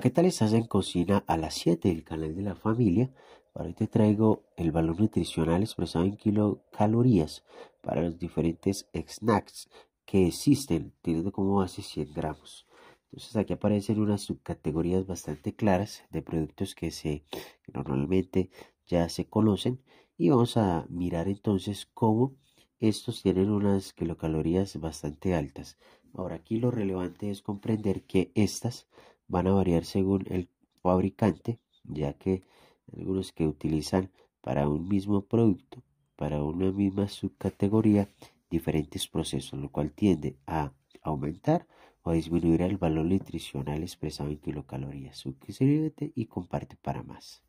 ¿qué Estás en cocina a las 7 del canal de la familia. Ahora hoy te traigo el valor nutricional expresado en kilocalorías para los diferentes snacks que existen, teniendo como base 100 gramos. Entonces aquí aparecen unas subcategorías bastante claras de productos que, se, que normalmente ya se conocen y vamos a mirar entonces cómo estos tienen unas kilocalorías bastante altas. Ahora aquí lo relevante es comprender que estas van a variar según el fabricante, ya que algunos que utilizan para un mismo producto, para una misma subcategoría, diferentes procesos, lo cual tiende a aumentar o a disminuir el valor nutricional expresado en kilocalorías. Suscríbete y comparte para más.